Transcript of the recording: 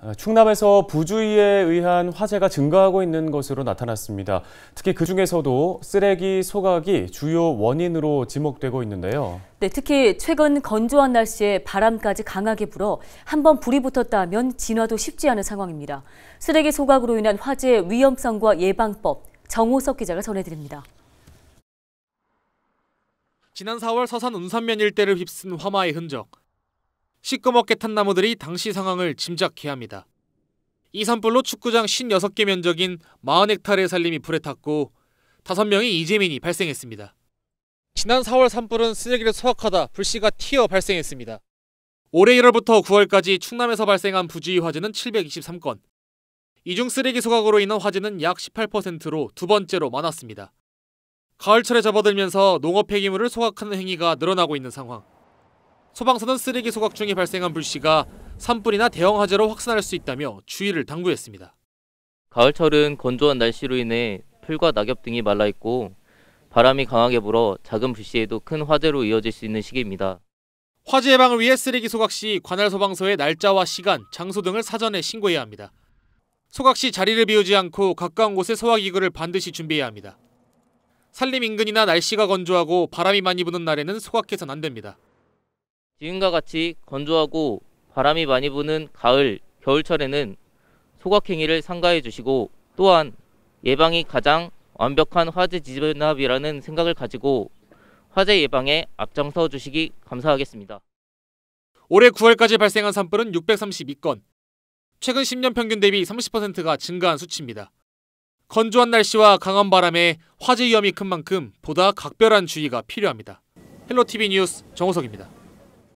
아, 충남에서 부주의에 의한 화재가 증가하고 있는 것으로 나타났습니다. 특히 그 중에서도 쓰레기 소각이 주요 원인으로 지목되고 있는데요. 네, 특히 최근 건조한 날씨에 바람까지 강하게 불어 한 번 불이 붙었다 면 진화도 쉽지 않은 상황입니다. 쓰레기 소각으로 인한 화재의 위험성과 예방법, 정호석 기자가 전해드립니다. 지난 4월 서산 운산면 일대를 휩쓴 화마의 흔적. 시꺼멓게 탄 나무들이 당시 상황을 짐작케 합니다. 이 산불로 축구장 56개 면적인 40헥타르의 산림이 불에 탔고 5명의 이재민이 발생했습니다. 지난 4월 산불은 쓰레기를 소각하다 불씨가 튀어 발생했습니다. 올해 1월부터 9월까지 충남에서 발생한 부주의 화재는 723건. 이중 쓰레기 소각으로 인한 화재는 약 18%로 두 번째로 많았습니다. 가을철에 접어들면서 농업 폐기물을 소각하는 행위가 늘어나고 있는 상황. 소방서는 쓰레기 소각 중에 발생한 불씨가 산불이나 대형 화재로 확산할 수 있다며 주의를 당부했습니다. 가을철은 건조한 날씨로 인해 풀과 낙엽 등이 말라 있고 바람이 강하게 불어 작은 불씨에도 큰 화재로 이어질 수 있는 시기입니다. 화재 예방을 위해 쓰레기 소각 시 관할 소방서에 날짜와 시간, 장소 등을 사전에 신고해야 합니다. 소각 시 자리를 비우지 않고 가까운 곳에 소화기구를 반드시 준비해야 합니다. 산림 인근이나 날씨가 건조하고 바람이 많이 부는 날에는 소각해서는안 됩니다. 지금과 같이 건조하고 바람이 많이 부는 가을, 겨울철에는 소각행위를 삼가해 주시고 또한 예방이 가장 완벽한 화재 지 진압이라는 생각을 가지고 화재 예방에 앞장서 주시기 감사하겠습니다. 올해 9월까지 발생한 산불은 632건, 최근 10년 평균 대비 30%가 증가한 수치입니다. 건조한 날씨와 강한 바람에 화재 위험이 큰 만큼 보다 각별한 주의가 필요합니다. 헬로TV 뉴스 정호석입니다.